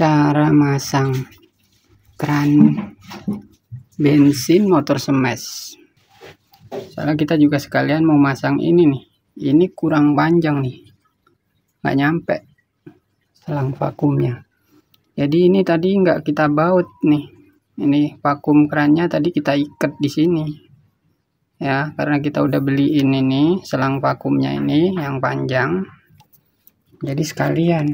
cara masang kran bensin motor semes soalnya kita juga sekalian mau masang ini nih ini kurang panjang nih nggak nyampe selang vakumnya jadi ini tadi nggak kita baut nih ini vakum kerannya tadi kita ikat di sini ya karena kita udah beli ini nih selang vakumnya ini yang panjang jadi sekalian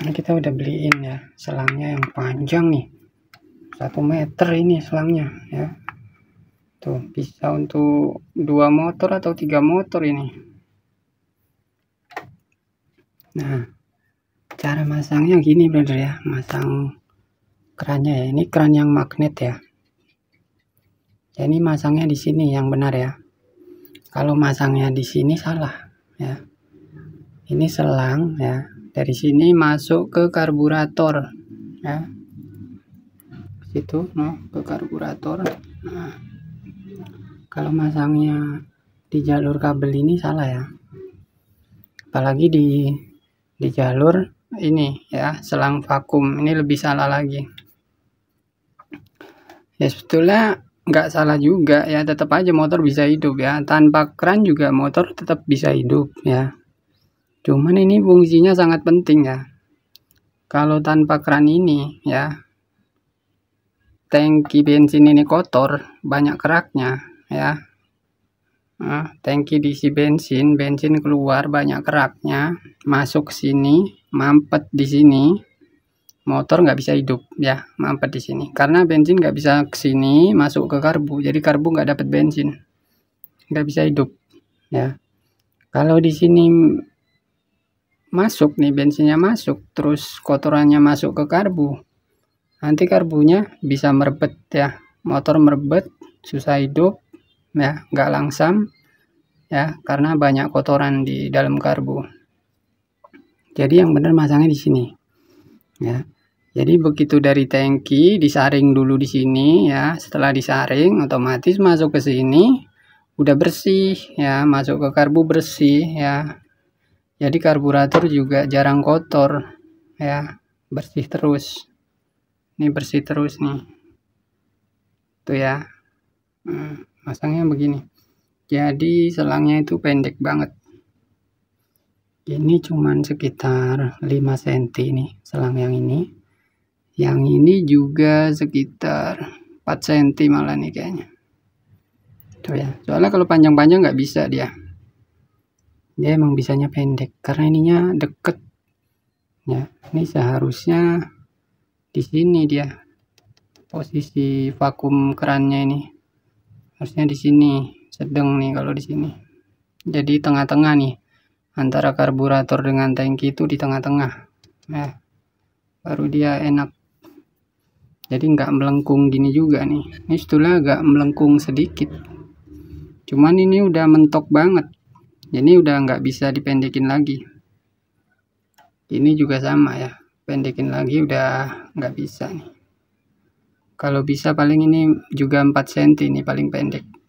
ini kita udah beliin ya selangnya yang panjang nih satu meter ini selangnya ya tuh bisa untuk dua motor atau tiga motor ini nah cara masangnya gini brother ya masang kerannya ya ini keran yang magnet ya ya ini masangnya di sini yang benar ya kalau masangnya di sini salah ya ini selang ya dari sini masuk ke karburator ya situ no ke karburator nah, kalau masangnya di jalur kabel ini salah ya apalagi di di jalur ini ya selang vakum ini lebih salah lagi ya sebetulnya nggak salah juga ya tetap aja motor bisa hidup ya tanpa keran juga motor tetap bisa hidup ya Cuman ini fungsinya sangat penting ya. Kalau tanpa keran ini ya, tangki bensin ini kotor, banyak keraknya ya. Nah, tangki diisi bensin, bensin keluar banyak keraknya, masuk sini, mampet di sini, motor nggak bisa hidup ya, mampet di sini. Karena bensin nggak bisa ke sini, masuk ke karbu, jadi karbu nggak dapat bensin, nggak bisa hidup ya. Kalau di sini masuk nih bensinnya masuk terus kotorannya masuk ke karbu nanti karbunya bisa merebet ya motor merebet susah hidup ya nggak langsam ya karena banyak kotoran di dalam karbu jadi yang benar masangnya di sini ya jadi begitu dari tangki disaring dulu di sini ya setelah disaring otomatis masuk ke sini udah bersih ya masuk ke karbu bersih ya jadi karburator juga jarang kotor ya bersih terus ini bersih terus nih tuh ya hmm, masangnya begini jadi selangnya itu pendek banget ini cuman sekitar 5 cm nih selang yang ini yang ini juga sekitar 4 cm malah nih kayaknya tuh ya soalnya kalau panjang-panjang nggak bisa dia dia emang bisanya pendek karena ininya deket ya ini seharusnya di sini dia posisi vakum kerannya ini harusnya di sini sedang nih kalau di sini jadi tengah-tengah nih antara karburator dengan tangki itu di tengah-tengah Ya, baru dia enak jadi nggak melengkung gini juga nih ini setelah agak melengkung sedikit cuman ini udah mentok banget ini udah nggak bisa dipendekin lagi ini juga sama ya pendekin lagi udah nggak bisa nih kalau bisa paling ini juga 4 cm ini paling pendek